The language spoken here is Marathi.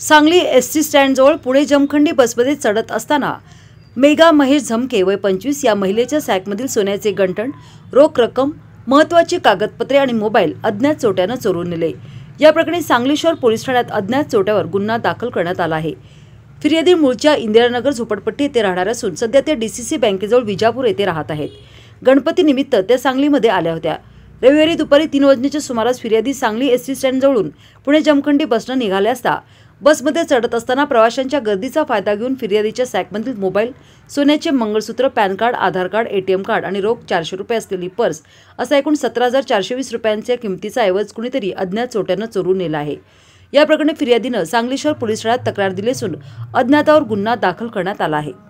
सांगली एस टी स्टँडजवळ पुणे जमखंडी बसमध्ये चढत असताना मेगा महेश झमके वय पंचवीस या महिलेच्या सॅकमधील सोन्याचे गंटण रोख रक्कम महत्त्वाची कागदपत्रे आणि मोबाईल अज्ञात चोट्यानं चोरून नेले या प्रकरणी सांगली शहर पोलीस ठाण्यात अज्ञात चोट्यावर गुन्हा दाखल करण्यात आला आहे फिर्यादी मूळच्या इंदिरानगर झोपडपट्टी येथे राहणार असून सध्या ते सी सी बँकेजवळ विजापूर येथे राहत आहेत गणपती निमित्त त्या सांगलीमध्ये आल्या होत्या रविवारी दुपारी तीन वाजण्याच्या सुमारास फिर्यादी सांगली एस टी स्टँडजवळून पुणे जमखंडी बसनं निघाल्या असता बसमध्ये चढत असताना प्रवाशांच्या गर्दीचा फायदा घेऊन फिर्यादीच्या सॅकमधील मोबाईल सोन्याचे मंगळसूत्र PAN card Aadhaar card ATM card आणि रोख चारशे रुपये असलेली पर्स असा एकूण सतरा हजार चारशे वीस रुपयांच्या किमतीचा ऐवज कुणीतरी अज्ञात चोट्यानं चोरून नेला आहे या प्रकरणी फिर्यादीनं सांगली शहर पोलीस ठाण्यात तक्रार दिली असून अज्ञातावर गुन्हा दाखल करण्यात आला आहे